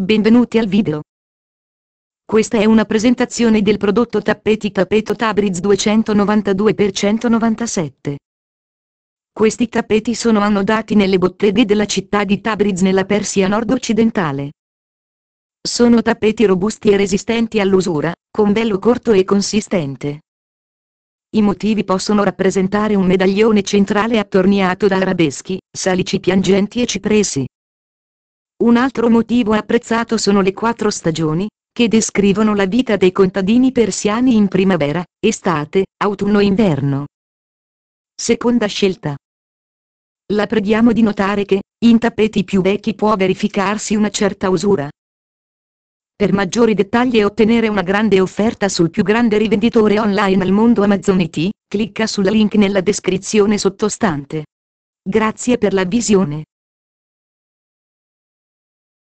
Benvenuti al video. Questa è una presentazione del prodotto tappeti tappeto Tabriz 292x197. Questi tappeti sono annodati nelle botteghe della città di Tabriz nella Persia nord-occidentale. Sono tappeti robusti e resistenti all'usura, con velo corto e consistente. I motivi possono rappresentare un medaglione centrale attorniato da arabeschi, salici piangenti e cipressi. Un altro motivo apprezzato sono le quattro stagioni, che descrivono la vita dei contadini persiani in primavera, estate, autunno e inverno. Seconda scelta. La preghiamo di notare che, in tappeti più vecchi può verificarsi una certa usura. Per maggiori dettagli e ottenere una grande offerta sul più grande rivenditore online al mondo Amazon IT, clicca sul link nella descrizione sottostante. Grazie per la visione.